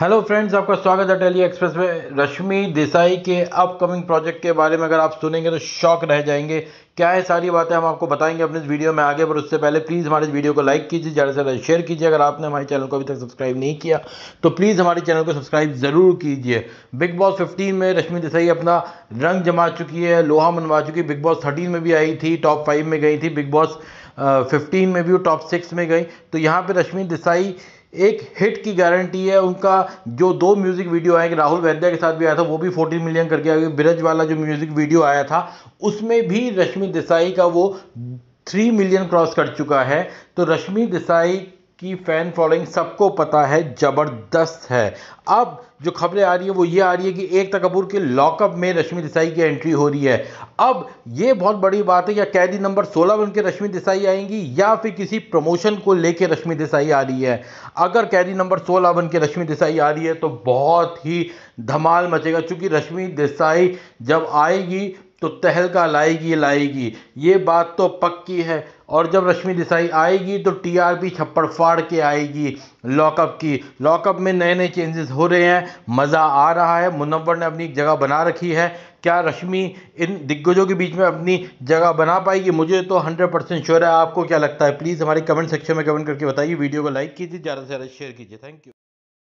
hello friends आपका स्वागत है डेली एक्सप्रेस में रश्मि देसाई के अपकमिंग प्रोजेक्ट के बारे में अगर आप सुनेंगे तो शौक रह जाएंगे क्या है सारी बातें हम आपको बताएंगे अपने इस वीडियो में आगे पर उससे पहले प्लीज़ हमारे इस वीडियो को लाइक कीजिए ज़्यादा से ज़्यादा शेयर कीजिए अगर आपने हमारे चैनल को अभी तक सब्सक्राइब नहीं किया तो प्लीज़ हमारे चैनल को सब्सक्राइब ज़रूर कीजिए बिग बॉस फिफ्टीन में रश्मि देसाई अपना रंग जमा चुकी है लोहा मनवा चुकी बिग बॉस थर्टीन में भी आई थी टॉप फाइव में गई थी बिग बॉस फिफ्टीन में भी वो टॉप सिक्स में गई तो यहाँ पर रश्मि देसाई एक हिट की गारंटी है उनका जो दो म्यूज़िक वीडियो आए राहुल वैद्या के साथ भी आया था वो भी 14 मिलियन करके आया ब्रज वाला जो म्यूज़िक वीडियो आया था उसमें भी रश्मि देसाई का वो थ्री मिलियन क्रॉस कर चुका है तो रश्मि देसाई की फ़ैन फॉलोइंग सबको पता है ज़बरदस्त है अब जो खबरें आ रही है वो ये आ रही है कि एकता कपूर के लॉकअप में रश्मि देसाई की एंट्री हो रही है अब ये बहुत बड़ी बात है या कैदी नंबर 16 में उनके रश्मि देसाई आएंगी या फिर किसी प्रमोशन को लेके रश्मि देसाई आ रही है अगर कैदी नंबर 16 बन के रश्मि देसाई आ रही है तो बहुत ही धमाल मचेगा चूंकि रश्मि देसाई जब आएगी तो तहलका लाएगी लाएगी ये बात तो पक्की है और जब रश्मि देसाई आएगी तो टीआरपी छप्पड़ फाड़ के आएगी लॉकअप की लॉकअप में नए नए चेंजेस हो रहे हैं मज़ा आ रहा है मुनव्वर ने अपनी जगह बना रखी है क्या रश्मि इन दिग्गजों के बीच में अपनी जगह बना पाएगी मुझे तो हंड्रेड परसेंट श्योर है आपको क्या लगता है प्लीज़ हमारे कमेंट सेक्शन में कमेंट करके बताइए वीडियो को लाइक कीजिए ज़्यादा से ज़्यादा शेयर कीजिए थैंक यू